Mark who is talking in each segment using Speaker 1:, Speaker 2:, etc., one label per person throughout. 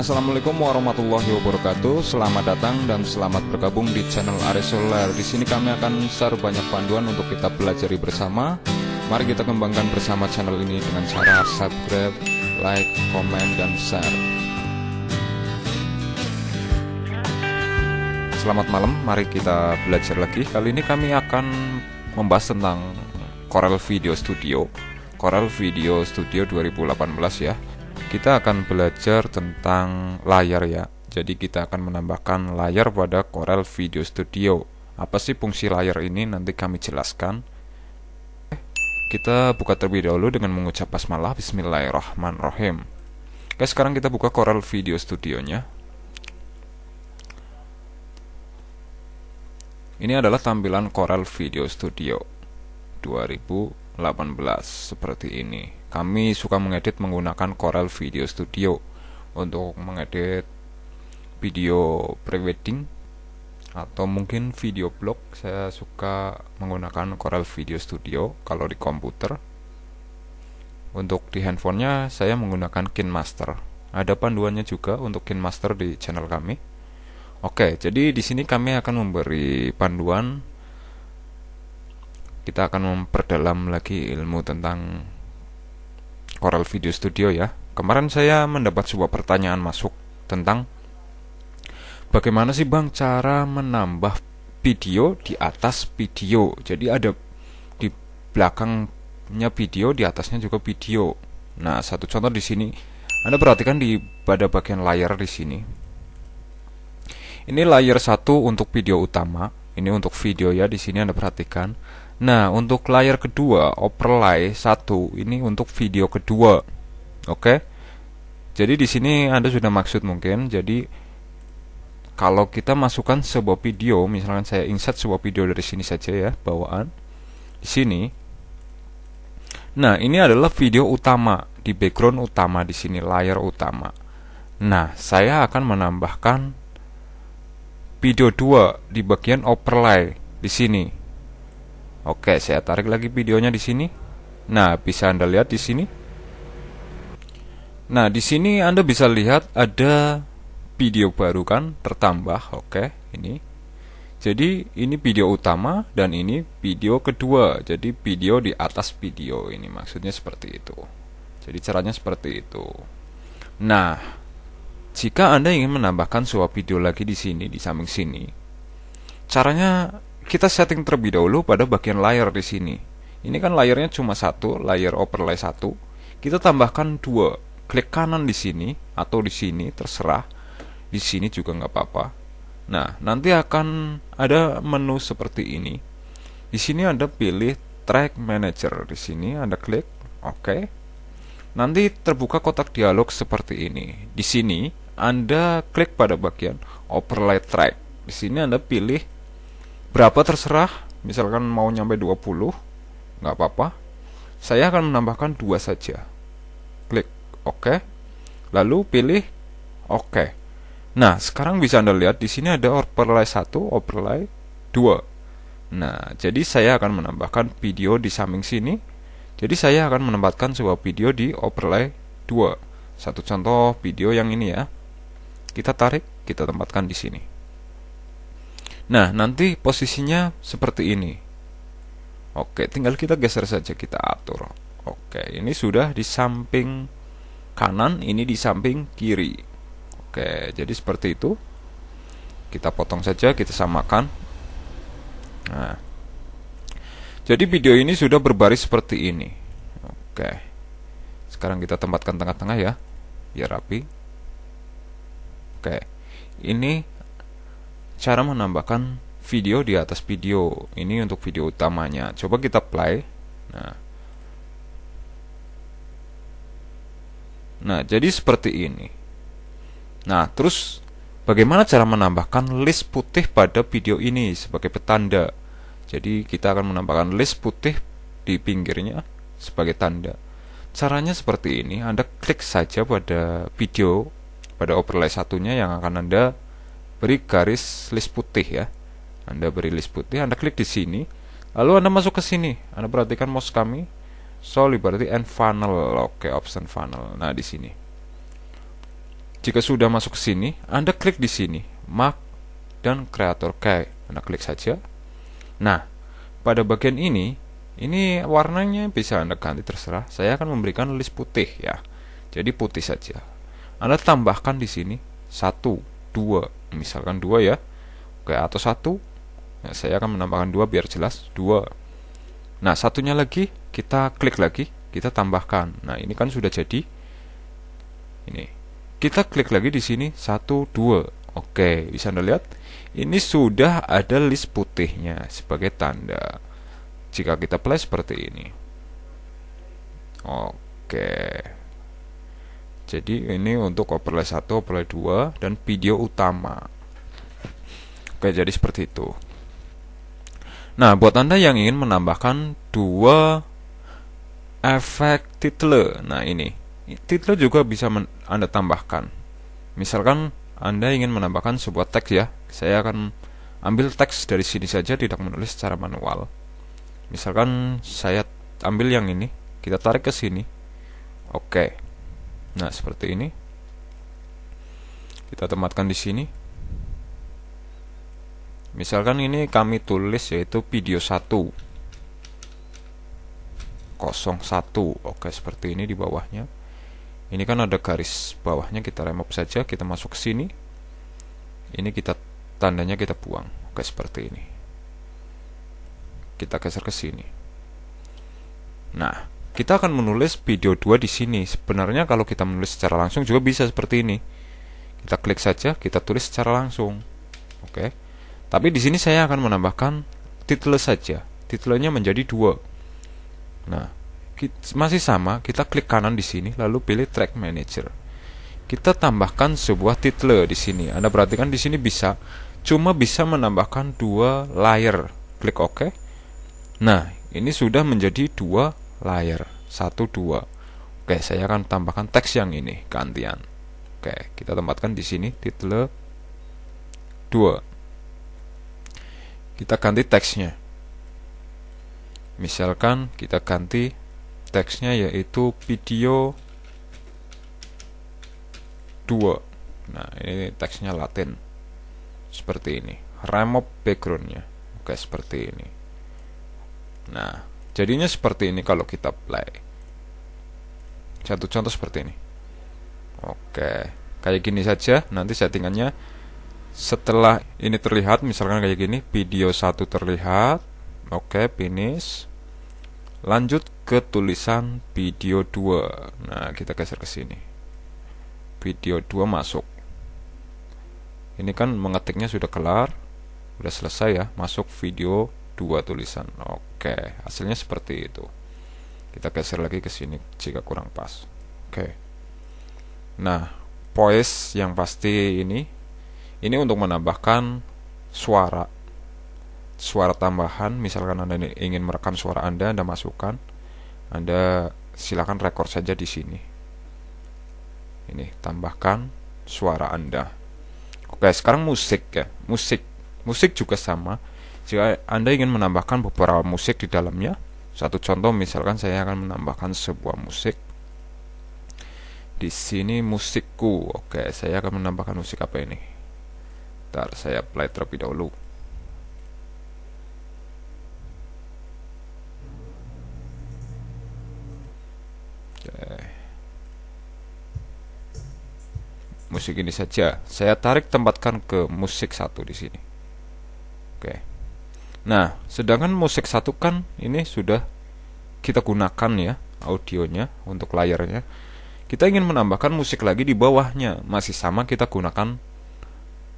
Speaker 1: Assalamualaikum warahmatullahi wabarakatuh. Selamat datang dan selamat bergabung di channel Aresolar. Di sini kami akan share banyak panduan untuk kita pelajari bersama. Mari kita kembangkan bersama channel ini dengan cara subscribe, like, comment, dan share. Selamat malam, mari kita belajar lagi. Kali ini kami akan membahas tentang Corel Video Studio. Corel Video Studio 2018 ya kita akan belajar tentang layar ya. Jadi kita akan menambahkan layar pada Corel Video Studio. Apa sih fungsi layar ini nanti kami jelaskan. Kita buka terlebih dahulu dengan mengucap basmalah bismillahirrahmanirrahim. Oke, sekarang kita buka Corel Video Studio-nya. Ini adalah tampilan Corel Video Studio 2000 18 seperti ini. Kami suka mengedit menggunakan Corel Video Studio untuk mengedit video prewedding atau mungkin video blog. Saya suka menggunakan Corel Video Studio kalau di komputer. Untuk di handphonenya saya menggunakan KineMaster. Ada panduannya juga untuk KineMaster di channel kami. Oke, jadi di sini kami akan memberi panduan kita akan memperdalam lagi ilmu tentang Corel Video Studio ya. Kemarin saya mendapat sebuah pertanyaan masuk tentang bagaimana sih Bang cara menambah video di atas video. Jadi ada di belakangnya video, di atasnya juga video. Nah, satu contoh di sini Anda perhatikan di pada bagian layar di sini. Ini layer satu untuk video utama, ini untuk video ya, di sini Anda perhatikan. Nah, untuk layer kedua, overlay satu ini untuk video kedua. Oke. Jadi di sini Anda sudah maksud mungkin. Jadi kalau kita masukkan sebuah video, misalkan saya insert sebuah video dari sini saja ya, bawaan. Di sini. Nah, ini adalah video utama di background utama di sini, layar utama. Nah, saya akan menambahkan video 2 di bagian overlay di sini. Oke, saya tarik lagi videonya di sini. Nah, bisa Anda lihat di sini. Nah, di sini Anda bisa lihat ada video baru kan tertambah. Oke, ini. Jadi, ini video utama dan ini video kedua. Jadi, video di atas video ini maksudnya seperti itu. Jadi, caranya seperti itu. Nah, jika Anda ingin menambahkan sebuah video lagi di sini, di samping sini, caranya kita setting terlebih dahulu pada bagian layar di sini. Ini kan layarnya cuma satu, layar overlay satu. Kita tambahkan dua. Klik kanan di sini atau di sini, terserah. Di sini juga nggak apa-apa. Nah, nanti akan ada menu seperti ini. Di sini Anda pilih Track Manager. Di sini Anda klik, oke. Okay. Nanti terbuka kotak dialog seperti ini. Di sini anda klik pada bagian overlay track. Di sini Anda pilih berapa terserah, misalkan mau nyampe 20, nggak apa-apa. Saya akan menambahkan dua saja. Klik OK, lalu pilih OK. Nah, sekarang bisa Anda lihat di sini ada overlay 1, overlay 2. Nah, jadi saya akan menambahkan video di samping sini. Jadi saya akan menempatkan sebuah video di overlay 2. Satu contoh video yang ini ya kita tarik, kita tempatkan di sini. Nah, nanti posisinya seperti ini. Oke, tinggal kita geser saja, kita atur. Oke, ini sudah di samping kanan, ini di samping kiri. Oke, jadi seperti itu. Kita potong saja, kita samakan. Nah. Jadi video ini sudah berbaris seperti ini. Oke. Sekarang kita tempatkan tengah-tengah ya, biar rapi. Oke, ini cara menambahkan video di atas video. Ini untuk video utamanya. Coba kita play. Nah, nah jadi seperti ini. Nah, terus bagaimana cara menambahkan list putih pada video ini sebagai petanda? Jadi kita akan menambahkan list putih di pinggirnya sebagai tanda. Caranya seperti ini, Anda klik saja pada video pada overlay satunya yang akan Anda beri garis list putih ya. Anda beri list putih, Anda klik di sini, lalu Anda masuk ke sini. Anda perhatikan mouse kami, So Liberty and funnel. Oke, option funnel. Nah, di sini. Jika sudah masuk ke sini, Anda klik di sini, mark dan creator key. Anda klik saja. Nah, pada bagian ini, ini warnanya bisa Anda ganti terserah. Saya akan memberikan list putih ya. Jadi putih saja. Anda tambahkan di sini satu dua misalkan dua ya. Oke, atau satu Nah, saya akan menambahkan dua biar jelas, dua Nah, satunya lagi kita klik lagi, kita tambahkan. Nah, ini kan sudah jadi. Ini. Kita klik lagi di sini satu dua Oke, bisa Anda lihat ini sudah ada list putihnya sebagai tanda. Jika kita play seperti ini. Oke jadi ini untuk overlay 1, overlay 2 dan video utama oke jadi seperti itu nah buat anda yang ingin menambahkan dua efek title nah ini title juga bisa anda tambahkan misalkan anda ingin menambahkan sebuah teks ya saya akan ambil teks dari sini saja tidak menulis secara manual misalkan saya ambil yang ini kita tarik ke sini oke okay. Nah, seperti ini. Kita tempatkan di sini. Misalkan ini kami tulis yaitu video 1. 01. Oke, seperti ini di bawahnya. Ini kan ada garis bawahnya kita remove saja, kita masuk ke sini. Ini kita tandanya kita buang. Oke, seperti ini. Kita geser ke sini. Nah, kita akan menulis video 2 di sini. Sebenarnya kalau kita menulis secara langsung juga bisa seperti ini. Kita klik saja, kita tulis secara langsung. Oke. Tapi di sini saya akan menambahkan title saja. titlenya menjadi dua. Nah, masih sama, kita klik kanan di sini lalu pilih track manager. Kita tambahkan sebuah title di sini. Anda perhatikan di sini bisa cuma bisa menambahkan dua layer. Klik OK. Nah, ini sudah menjadi dua layer 1 2. Oke, saya akan tambahkan teks yang ini gantian. Oke, kita tempatkan di sini title 2. Kita ganti teksnya. Misalkan kita ganti teksnya yaitu video 2. Nah, ini teksnya Latin. Seperti ini. Remove backgroundnya. Oke, seperti ini. Nah, Jadinya seperti ini kalau kita play. Satu contoh seperti ini. Oke, kayak gini saja. Nanti settingannya setelah ini terlihat, misalkan kayak gini, video satu terlihat. Oke, finish. Lanjut ke tulisan video 2. Nah, kita geser ke sini. Video 2 masuk. Ini kan mengetiknya sudah kelar, sudah selesai ya, masuk video dua tulisan oke hasilnya seperti itu kita geser lagi ke sini jika kurang pas oke nah voice yang pasti ini ini untuk menambahkan suara suara tambahan misalkan anda ingin merekam suara anda anda masukkan anda silakan rekor saja di sini ini tambahkan suara anda oke sekarang musik ya musik musik juga sama jika Anda ingin menambahkan beberapa musik di dalamnya, satu contoh misalkan saya akan menambahkan sebuah musik. Di sini musikku. Oke, saya akan menambahkan musik apa ini? Ntar saya play terlebih dahulu. musik ini saja. Saya tarik tempatkan ke musik satu di sini. Oke. Okay. Nah, sedangkan musik satu kan ini sudah kita gunakan ya audionya untuk layarnya. Kita ingin menambahkan musik lagi di bawahnya. Masih sama kita gunakan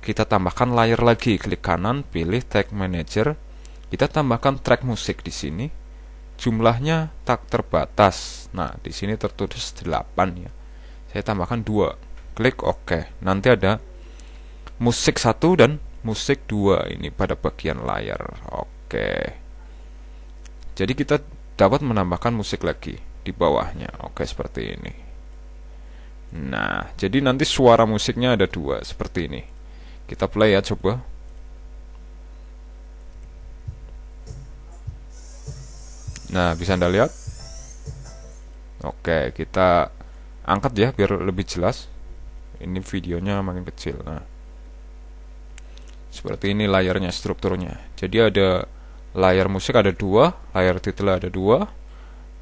Speaker 1: kita tambahkan layar lagi. Klik kanan, pilih tag manager. Kita tambahkan track musik di sini. Jumlahnya tak terbatas. Nah, di sini tertulis 8 ya. Saya tambahkan 2. Klik OK. Nanti ada musik satu dan musik 2 ini pada bagian layar. Oke. Jadi kita dapat menambahkan musik lagi di bawahnya. Oke, seperti ini. Nah, jadi nanti suara musiknya ada dua seperti ini. Kita play ya coba. Nah, bisa Anda lihat? Oke, kita angkat ya biar lebih jelas. Ini videonya makin kecil. Nah, seperti ini layarnya strukturnya jadi ada layar musik ada dua layar titel ada dua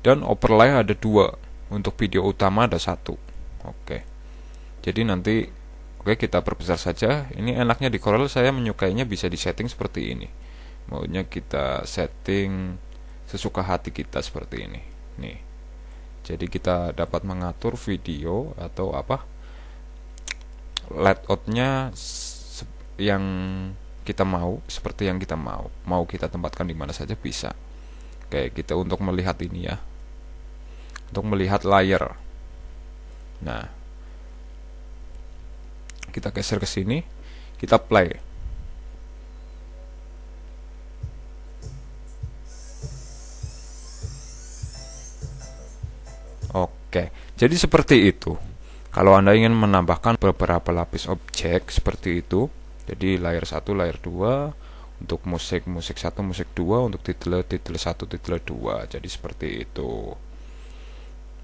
Speaker 1: dan overlay ada dua untuk video utama ada satu oke jadi nanti oke kita perbesar saja ini enaknya di Corel saya menyukainya bisa di setting seperti ini maunya kita setting sesuka hati kita seperti ini nih jadi kita dapat mengatur video atau apa layoutnya yang kita mau seperti yang kita mau mau kita tempatkan di mana saja bisa kayak kita gitu, untuk melihat ini ya untuk melihat layer nah kita geser ke sini kita play Oke, jadi seperti itu. Kalau Anda ingin menambahkan beberapa lapis objek seperti itu, jadi layer 1 layer 2 untuk musik musik 1 musik 2 untuk title title 1 title 2 jadi seperti itu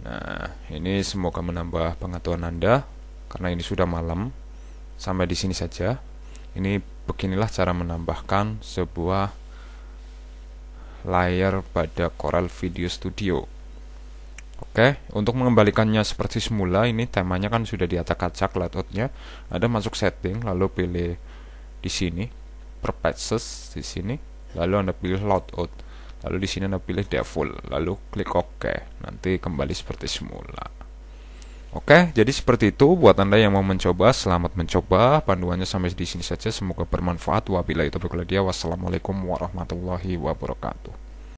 Speaker 1: nah ini semoga menambah pengetahuan anda karena ini sudah malam sampai di sini saja ini beginilah cara menambahkan sebuah layer pada Corel Video Studio Oke, untuk mengembalikannya seperti semula, ini temanya kan sudah di atas acak layoutnya. Ada masuk setting, lalu pilih di sini patches di sini lalu anda pilih out lalu di sini anda pilih default lalu klik OK nanti kembali seperti semula Oke, jadi seperti itu buat Anda yang mau mencoba, selamat mencoba. Panduannya sampai di sini saja, semoga bermanfaat. Wabillahi taufiq Wassalamualaikum warahmatullahi wabarakatuh.